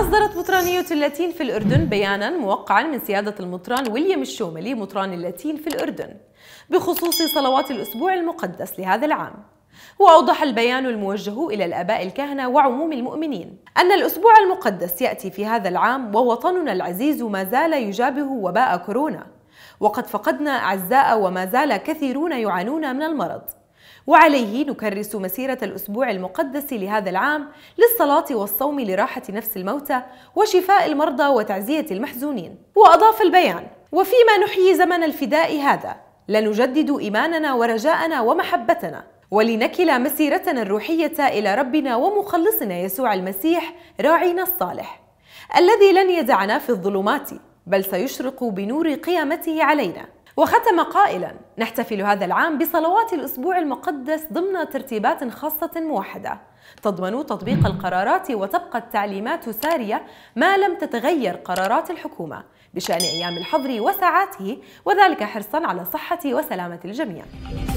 أصدرت مطرانية اللاتين في الأردن بيانا موقعا من سيادة المطران ويليام الشوملي مطران اللاتين في الأردن بخصوص صلوات الأسبوع المقدس لهذا العام وأوضح البيان الموجه إلى الآباء الكهنة وعموم المؤمنين أن الأسبوع المقدس يأتي في هذا العام ووطننا العزيز ما زال يجابه وباء كورونا وقد فقدنا أعزاء وما زال كثيرون يعانون من المرض وعليه نكرس مسيرة الأسبوع المقدس لهذا العام للصلاة والصوم لراحة نفس الموتى وشفاء المرضى وتعزية المحزونين وأضاف البيان وفيما نحيي زمن الفداء هذا لنجدد إيماننا ورجاءنا ومحبتنا ولنكل مسيرتنا الروحية إلى ربنا ومخلصنا يسوع المسيح راعينا الصالح الذي لن يدعنا في الظلمات بل سيشرق بنور قيامته علينا وختم قائلا نحتفل هذا العام بصلوات الأسبوع المقدس ضمن ترتيبات خاصة موحدة تضمن تطبيق القرارات وتبقى التعليمات سارية ما لم تتغير قرارات الحكومة بشأن أيام الحظر وساعاته وذلك حرصا على صحة وسلامة الجميع